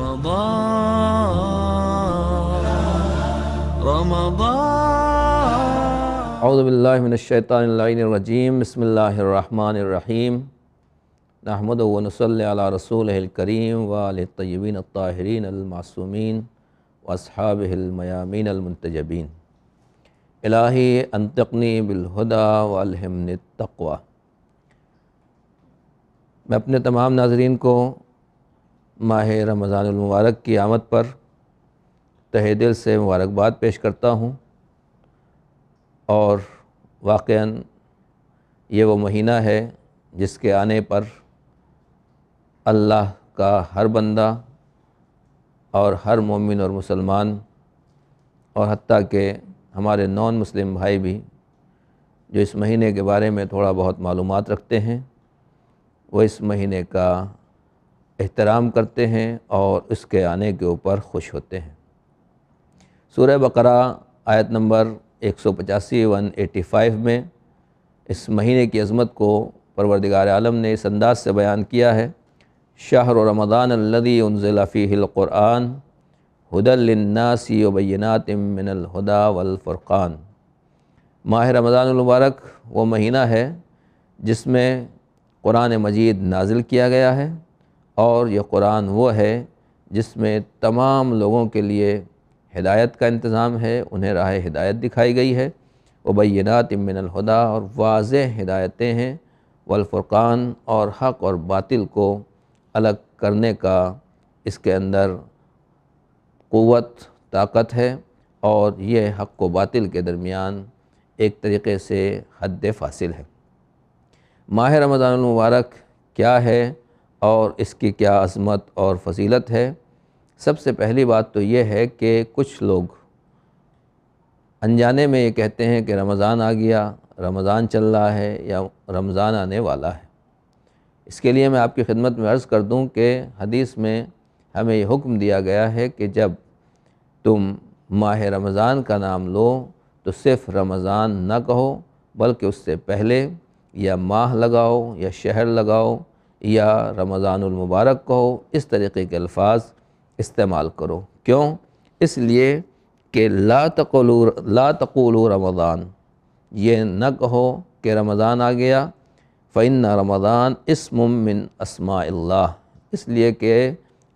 रमदान रमदान अउज़बिल्लिमिनशैतानरजीम बसमीम नहमद वनसल रसूल करीम वाल तयबीन ताहरीन अलमासूमीन वसहाबिलमयामीन अलमतजबीन इलाही अनतकनी बिलहुदा वालहमन तकवा मैं अपने तमाम नाजरन को माह रमज़ानमबारक की आमद पर तहे दिल से मुबारकबाद पेश करता हूँ और वाक़ ये वो महीना है जिसके आने पर अल्लाह का हर बंदा और हर मोमिन और मुसलमान और हती के हमारे नॉन मुस्लिम भाई भी जो इस महीने के बारे में थोड़ा बहुत मालूम रखते हैं वो इस महीने का एहतराम करते हैं और इसके आने के ऊपर खुश होते हैं सूर्य बकरा आयत नंबर एक सौ पचासी वन एटी फ़ाइव में इस महीने की अज़मत को परवरदिगार आलम ने इस अंदाज से बयान किया है शाहर रमदान अल्लदी उनज़िलफ़ीक़ुरआन हदलन्नासी वबैनातमिनहुदा वलफ़ुरक़ान माह रमज़ानमबारक वो महीना है जिसमें क़ुरान मजीद नाजिल किया गया है और ये कुरान वो है जिसमें तमाम लोगों के लिए हिदायत का इंतज़ाम है उन्हें राह हिदायत दिखाई गई है वबैनात इमिनलहदा और वाज हिदायतें हैं वलफ़ुर्क़ान और हक़ और बातिल को अलग करने का इसके अंदर क़वत ताकत है और यह हक़ व बातिल के दरमियान एक तरीके से हद फासिल है माह रमज़ान मुबारक क्या है और इसकी क्या अजमत और फजीलत है सबसे पहली बात तो ये है कि कुछ लोग अनजाने में ये कहते हैं कि रमज़ान आ गया रमज़ान चल रहा है या रमज़ान आने वाला है इसके लिए मैं आपकी खिदमत में अर्ज़ कर दूं कि हदीस में हमें यह हुक्म दिया गया है कि जब तुम माह रमज़ान का नाम लो तो सिर्फ रमज़ान न कहो बल्कि उससे पहले या माह लगाओ या शहर लगाओ या रमज़ानमबारक कहो इस तरीके के अल्फाज इस्तेमाल करो क्यों इसलिए कि ला तकलू ला तकूलू रमज़ान ये न कहो कि रमज़ान आ गया फ़ैन रमज़ान इसम मिन असमा इसलिए कि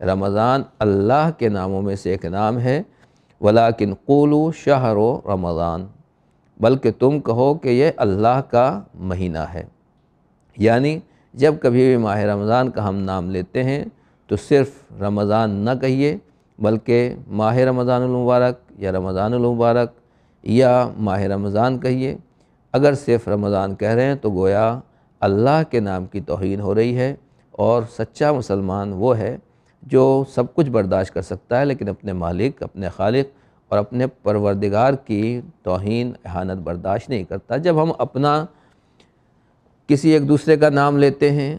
रमज़ान अल्लाह के नामों में से एक नाम है वलाकिन कोलू शाहर रमज़ान बल्कि तुम कहो कि यह अल्लाह का महीना है यानी जब कभी भी माह रमज़ान का हम नाम लेते हैं तो सिर्फ़ रमज़ान न कहिए बल्कि माह रमज़ानमबारक या रमज़ानमबारक या माह रमज़ान कहिए अगर सिर्फ रमज़ान कह रहे हैं तो गोया अल्लाह के नाम की तोहन हो रही है और सच्चा मुसलमान वो है जो सब कुछ बर्दाश्त कर सकता है लेकिन अपने मालिक अपने खालिक और अपने परवरदिगार की तोहन अहानत बर्दाश्त नहीं करता जब हम अपना किसी एक दूसरे का नाम लेते हैं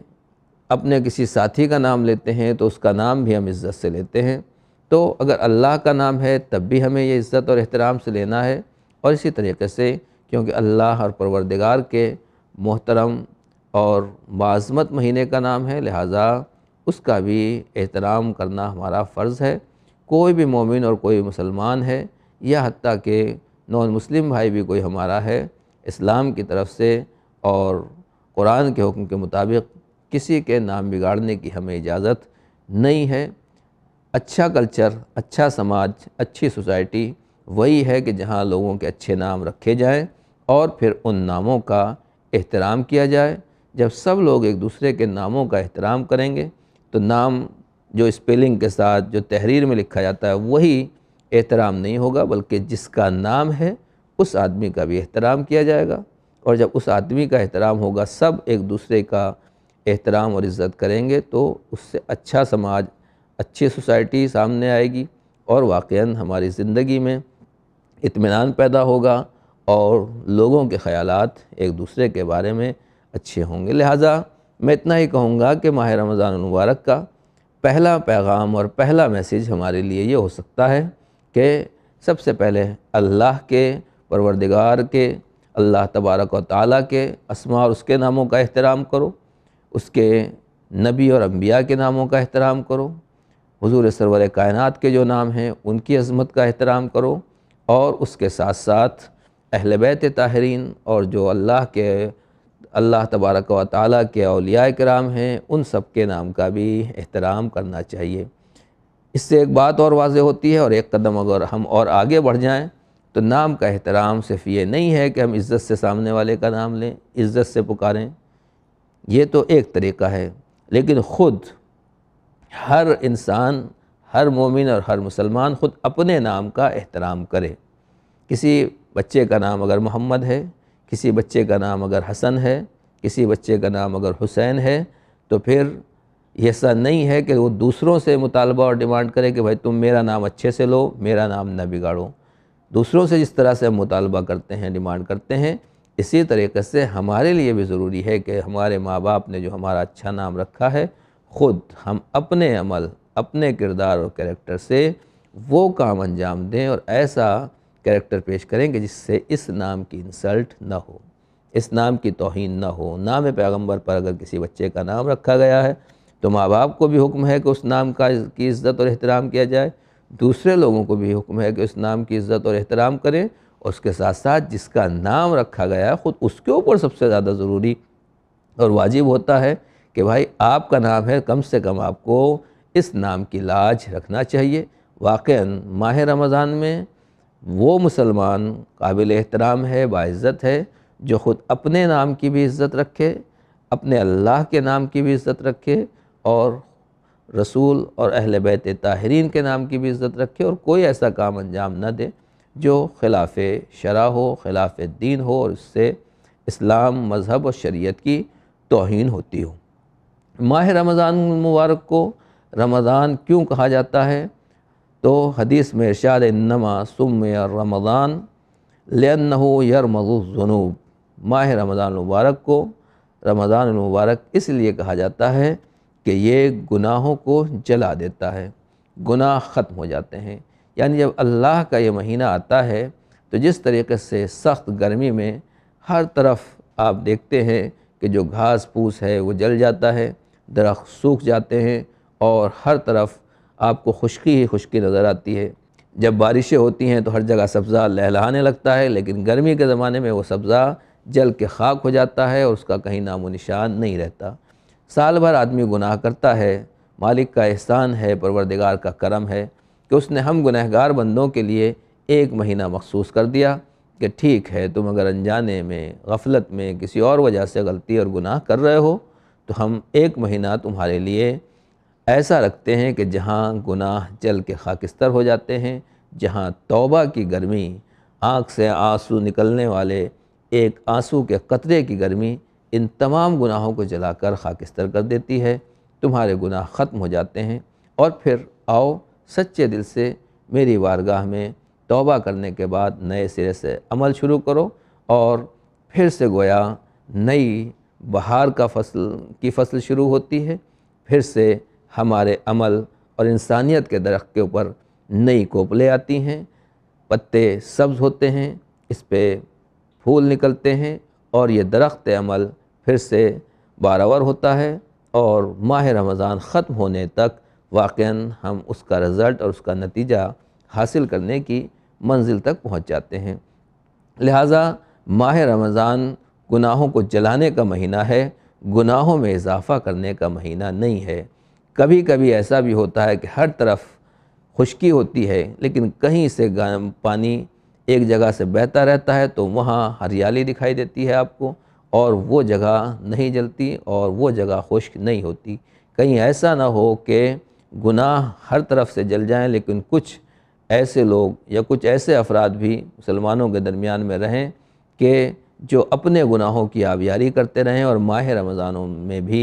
अपने किसी साथी का नाम लेते हैं तो उसका नाम भी हम इज़्ज़त से लेते हैं तो अगर अल्लाह का नाम है तब भी हमें ये इज़्ज़त और एहतराम से लेना है और इसी तरीके से क्योंकि अल्लाह और परवरदिगार के मोहतरम और माजमत महीने का नाम है लिहाजा उसका भी एहतराम करना हमारा फ़र्ज़ है कोई भी मोमिन और कोई मुसलमान है या हती के नॉन मुस्लिम भाई भी कोई हमारा है इस्लाम की तरफ से और कुरान के हुक्म के मुताबिक किसी के नाम बिगाड़ने की हमें इजाज़त नहीं है अच्छा कल्चर अच्छा समाज अच्छी सोसाइटी वही है कि जहाँ लोगों के अच्छे नाम रखे जाएं और फिर उन नामों का एहतराम किया जाए जब सब लोग एक दूसरे के नामों का एहतराम करेंगे तो नाम जो स्पेलिंग के साथ जो तहरीर में लिखा जाता है वही एहतराम नहीं होगा बल्कि जिसका नाम है उस आदमी का भी एहतराम किया जाएगा और जब उस आदमी का एहतराम होगा सब एक दूसरे का एहतराम और इज़्ज़त करेंगे तो उससे अच्छा समाज अच्छी सोसाइटी सामने आएगी और वाक़ हमारी ज़िंदगी में इतमान पैदा होगा और लोगों के ख़्याल एक दूसरे के बारे में अच्छे होंगे लिहाजा मैं इतना ही कहूँगा कि माह रमज़ान मुबारक का पहला पैगाम और पहला मैसेज हमारे लिए ये हो सकता है कि सबसे पहले अल्लाह के परवरदिगार के अल्लाह तबारक व ताली के असमा और उसके नामों का एहतराम करो उसके नबी और अम्बिया के नामों का एहतराम करो हजूर सरवर कायनत के जो नाम हैं उनकी अजमत का एहतराम करो और उसके साथ साथ अहल बैत ताहरीन और जो अल्लाह के अल्लाह तबारक व ताली के अलिया कराम हैं उन सब के नाम का भी एहतराम करना चाहिए इससे एक बात और वाज होती है और एक कदम अगर हम और आगे बढ़ जाएँ तो नाम का एहतराम सिर्फ ये नहीं है कि हम इज़्ज़त से सामने वाले का नाम लें इज़्ज़त से पुकारें ये तो एक तरीका है लेकिन ख़ुद हर इंसान हर मोमिन और हर मुसलमान ख़ुद अपने नाम का एहतराम करे किसी बच्चे का नाम अगर मोहम्मद है किसी बच्चे का नाम अगर हसन है किसी बच्चे का नाम अगर हुसैन है तो फिर ऐसा नहीं है कि वो दूसरों से मुतालबा और डिमांड करे कि भाई तुम मेरा नाम अच्छे से लो मेरा नाम ना बिगाड़ो दूसरों से जिस तरह से हम मुतालबा करते हैं डिमांड करते हैं इसी तरीके से हमारे लिए भी ज़रूरी है कि हमारे माँ बाप ने जो हमारा अच्छा नाम रखा है ख़ुद हम अपने अमल अपने किरदार और करेक्टर से वो काम अंजाम दें और ऐसा करेक्टर पेश करें कि जिससे इस नाम की इंसल्ट ना हो इस नाम की तोहन ना हो नाम पैगम्बर पर अगर किसी बच्चे का नाम रखा गया है तो माँ बाप को भी हुक्म है कि उस नाम का की इज़्ज़त और अहतराम किया जाए दूसरे लोगों को भी हुक्म है कि उस नाम की इज़्ज़त और एहतराम करें और उसके साथ साथ जिसका नाम रखा गया है ख़ुद उसके ऊपर सबसे ज़्यादा ज़रूरी और वाजिब होता है कि भाई आपका नाम है कम से कम आपको इस नाम की लाज रखना चाहिए वाक़ माह रमज़ान में वो मुसलमान काबिल एहतराम है बाज़्ज़त है जो ख़ुद अपने नाम की भी इज़्ज़त रखे अपने अल्लाह के नाम की भी इज़्ज़त रखे और रसूल और अहल बैत ताहरीन के नाम की भी इज़्ज़त रखे और कोई ऐसा काम अंजाम न दे जो खिलाफ शरा हो खिलाफ दीन हो और इससे इस्लाम मज़हब और शरीयत की तोहन होती हो माह रमज़ान मुबारक को रमज़ान क्यों कहा जाता है तो हदीस में इरशाद नमा सुम रमज़ान लन्नहु जुनूब माह रमज़ान मुबारक को रमज़ान मुबारक इसलिए कहा जाता है कि ये गुनाहों को जला देता है गुनाह ख़त्म हो जाते हैं यानी जब अल्लाह का ये महीना आता है तो जिस तरीके से सख्त गर्मी में हर तरफ आप देखते हैं कि जो घास फूस है वो जल जाता है दरख्त सूख जाते हैं और हर तरफ आपको खुशकी ही खुशकी नज़र आती है जब बारिशें होती हैं तो हर जगह सब्ज़ा लहलहाने लगता है लेकिन गर्मी के ज़माने में वो सब्ज़ा जल के खाक हो जाता है और उसका कहीं नामो निशान नहीं रहता साल भर आदमी गुनाह करता है मालिक का एहसान है परवरदिगार का करम है कि उसने हम गुनहगार बंदों के लिए एक महीना मखसूस कर दिया कि ठीक है तुम अगर अनजाने में गफलत में किसी और वजह से गलती और गुनाह कर रहे हो तो हम एक महीना तुम्हारे लिए ऐसा रखते हैं कि जहाँ गुनाह जल के खाकिस्तर हो जाते हैं जहाँ तौबा की गर्मी आँख से आंसू निकलने वाले एक आंसू के कतरे की गर्मी इन तमाम गुनाहों को जलाकर खाकिस्तर कर देती है तुम्हारे गुनाह ख़त्म हो जाते हैं और फिर आओ सच्चे दिल से मेरी वारगाह में तौबा करने के बाद नए सिरे से अमल शुरू करो और फिर से गोया नई बहार का फसल की फसल शुरू होती है फिर से हमारे अमल और इंसानियत के दरख्त के ऊपर नई कोपले आती हैं पत्ते सब्ज़ होते हैं इस पर फूल निकलते हैं और ये दरख्त अमल फिर से बारावर होता है और माह रमज़ान ख़त्म होने तक वाक़ हम उसका रिज़ल्ट और उसका नतीजा हासिल करने की मंजिल तक पहुँच जाते हैं लिहाजा माह रमज़ान गुनाहों को जलाने का महीना है गुनाहों में इजाफ़ा करने का महीना नहीं है कभी कभी ऐसा भी होता है कि हर तरफ खुशकी होती है लेकिन कहीं से पानी एक जगह से बहता रहता है तो वहाँ हरियाली दिखाई देती है आपको और वो जगह नहीं जलती और वो जगह खुश्क नहीं होती कहीं ऐसा ना हो कि गुनाह हर तरफ से जल जाएं लेकिन कुछ ऐसे लोग या कुछ ऐसे अफराद भी मुसलमानों के दरमियान में रहें कि जो अपने गुनाहों की आबियारी करते रहें और माह रमज़ानों में भी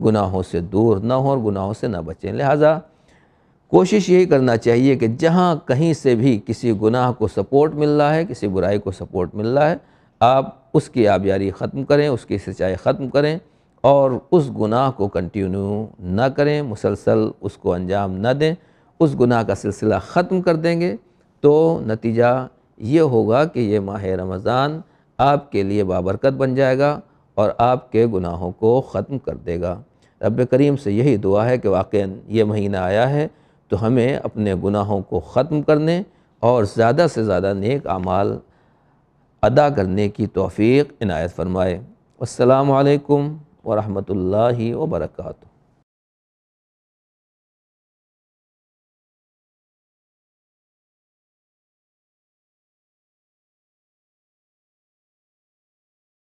गुनाहों से दूर ना हो और गुनाहों से ना बचें लिहाजा कोशिश यही करना चाहिए कि जहाँ कहीं से भी किसी गुनाह को सपोर्ट मिल रहा है किसी बुराई को सपोर्ट मिल रहा है आप उसकी आबियारी ख़त्म करें उसकी सिंचाई ख़त्म करें और उस गुनाह को कंटिन्यू ना करें मुसलसल उसको अंजाम ना दें उस गुनाह का सिलसिला ख़त्म कर देंगे तो नतीजा ये होगा कि ये माह रमज़ान आपके लिए बाबरकत बन जाएगा और आपके गुनाहों को ख़त्म कर देगा रब करीम से यही दुआ है कि वाक़ ये महीना आया है तो हमें अपने गुनाहों को ख़त्म करने और ज़्यादा से ज़्यादा नेक आमाल अदा करने की तोफ़ी इनायत फरमाए अल्लाम वरहमल वर्का